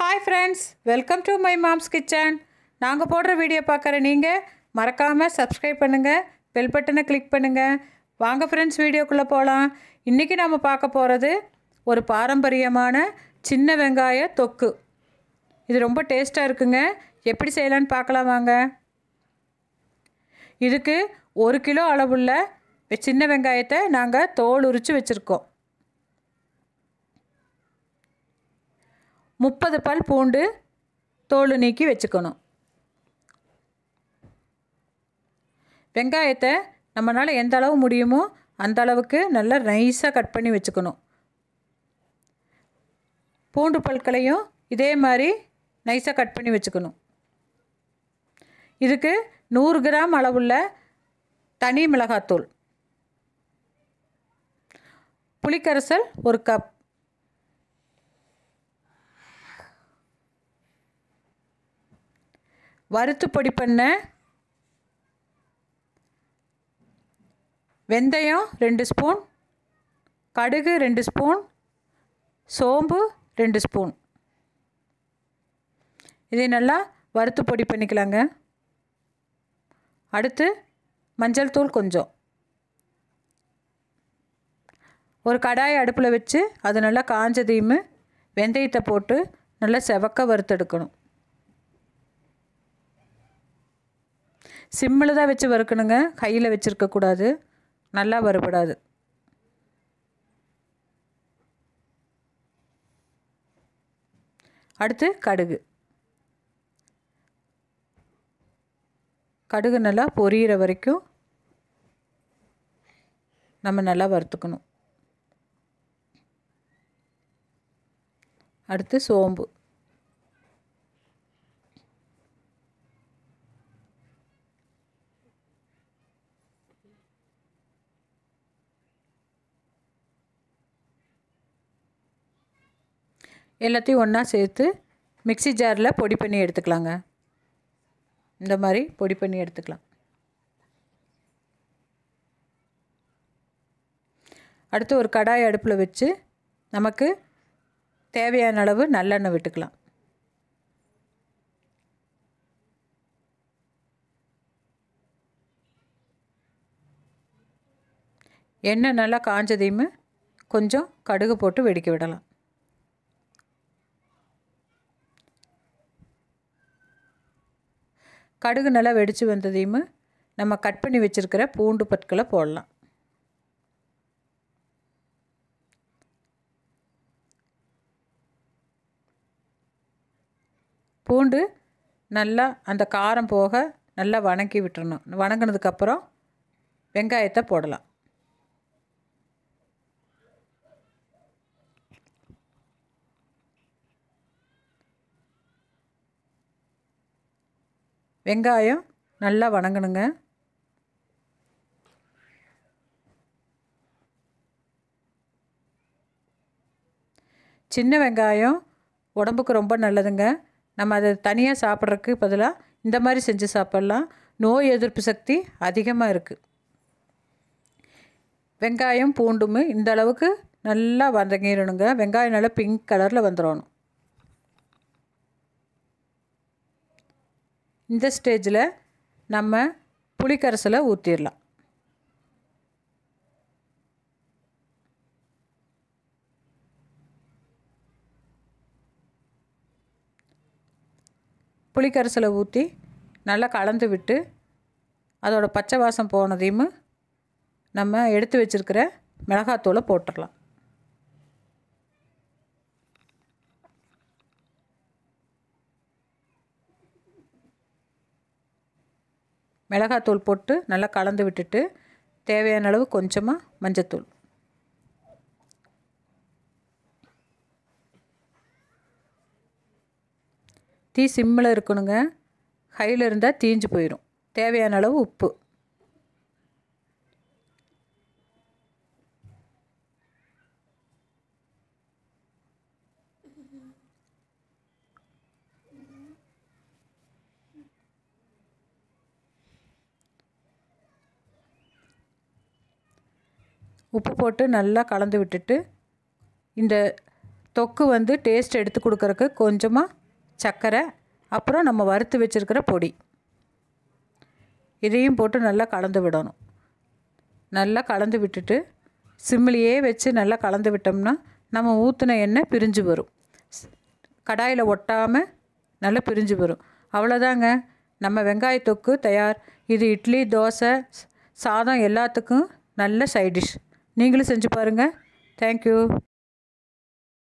hi friends welcome to my mom's kitchen நாங்கள் போடுற video பார்க்குற நீங்கள் மறக்காமல் சப்ஸ்கிரைப் பண்ணுங்கள் பெல் பட்டனை கிளிக் பண்ணுங்கள் வாங்க ஃப்ரெண்ட்ஸ் வீடியோக்குள்ளே போகலாம் இன்றைக்கி நாம் பார்க்க போகிறது ஒரு பாரம்பரியமான சின்ன வெங்காய தொக்கு இது ரொம்ப டேஸ்ட்டாக இருக்குங்க எப்படி செய்யலான்னு பார்க்கலாம் வாங்க இதுக்கு ஒரு கிலோ அளவுள்ள சின்ன வெங்காயத்தை நாங்கள் தோல் உரித்து வச்சுருக்கோம் முப்பது பல் பூண்டு தோல் நீக்கி வச்சுக்கணும் வெங்காயத்தை நம்மளால் எந்த அளவு முடியுமோ அந்த அளவுக்கு நல்லா நைஸாக கட் பண்ணி வச்சுக்கணும் பூண்டு பல்களையும் இதே மாதிரி நைஸாக கட் பண்ணி வச்சுக்கணும் இதுக்கு நூறு கிராம் அளவுள்ள தனி மிளகாத்தூள் புளிக்கரைசல் ஒரு கப் வறுத்து பொடி பண்ண வெந்தயம் ரெண்டு ஸ்பூன் கடுகு ரெண்டு ஸ்பூன் சோம்பு ரெண்டு ஸ்பூன் இதை நல்லா வறுத்து பொடி பண்ணிக்கலாங்க அடுத்து மஞ்சள் தூள் கொஞ்சம் ஒரு கடாயை அடுப்பில் வச்சு அது நல்லா காஞ்சதையும் வெந்தயத்தை போட்டு நல்லா செவக்க வறுத்தெடுக்கணும் சிம்மில் தான் வச்சு வறுக்கணுங்க கையில் வச்சுருக்கக்கூடாது நல்லா வறுபடாது அடுத்து கடுகு கடுகு நல்லா பொரியிற வரைக்கும் நம்ம நல்லா வறுத்துக்கணும் அடுத்து சோம்பு எல்லாத்தையும் ஒன்றா சேர்த்து மிக்சி ஜாரில் பொடி பண்ணி எடுத்துக்கலாங்க இந்த மாதிரி பொடி பண்ணி எடுத்துக்கலாம் அடுத்து ஒரு கடாய் அடுப்பில் வச்சு நமக்கு தேவையான அளவு நல்லெண்ணெய் விட்டுக்கலாம் எண்ணெய் நல்லா காஞ்சதையுமே கொஞ்சம் கடுகு போட்டு வெடிக்க விடலாம் கடுகு நல்லா வெடித்து வந்ததையும் நம்ம கட் பண்ணி வச்சுருக்கிற பூண்டு பற்களை போடலாம் பூண்டு நல்லா அந்த காரம் போக நல்லா வணக்கி விட்டுறணும் வணங்கினதுக்கப்புறம் வெங்காயத்தை போடலாம் வெங்காயம் நல்லா வணங்கணுங்க சின்ன வெங்காயம் உடம்புக்கு ரொம்ப நல்லதுங்க நம்ம அதை தனியாக சாப்பிட்றதுக்கு பதிலாக இந்த மாதிரி செஞ்சு சாப்பிட்லாம் நோய் எதிர்ப்பு சக்தி அதிகமாக இருக்குது வெங்காயம் பூண்டும் இந்த அளவுக்கு நல்லா வதங்கிடணுங்க வெங்காயம் நல்லா பிங்க் கலரில் வந்துடணும் இந்த ஸ்டேஜில் நம்ம புளிக்கரைசலை ஊற்றிடலாம் புளிக்கரைசலை ஊற்றி நல்லா கலந்து விட்டு அதோடய பச்சை வாசம் போனதையும் நம்ம எடுத்து வச்சுருக்கிற மிளகாத்தூளை போட்டுடலாம் மிளகாத்தூள் போட்டு நல்லா கலந்து விட்டுட்டு தேவையான அளவு கொஞ்சமாக மஞ்சத்தூள் தீ சிம்மில் இருக்கணுங்க ஹையில் இருந்தால் தீஞ்சு போயிடும் தேவையான அளவு உப்பு உப்பு போட்டு நல்லா கலந்து விட்டுட்டு இந்த தொக்கு வந்து டேஸ்ட் எடுத்து கொடுக்குறக்கு கொஞ்சமாக சர்க்கரை அப்புறம் நம்ம வறுத்து வச்சுருக்கிற பொடி இதையும் போட்டு நல்லா கலந்து விடணும் நல்லா கலந்து விட்டுட்டு சிம்மிலேயே வச்சு நல்லா கலந்து விட்டோம்னா நம்ம ஊற்றின எண்ணெய் பிரிஞ்சு வரும் கடாயில் ஒட்டாமல் நல்லா பிரிஞ்சு வரும் அவ்வளோதாங்க நம்ம வெங்காய தொக்கு தயார் இது இட்லி தோசை சாதம் எல்லாத்துக்கும் நல்ல சைடிஷ் நீங்களும் செஞ்சு பாருங்கள் தேங்க்யூ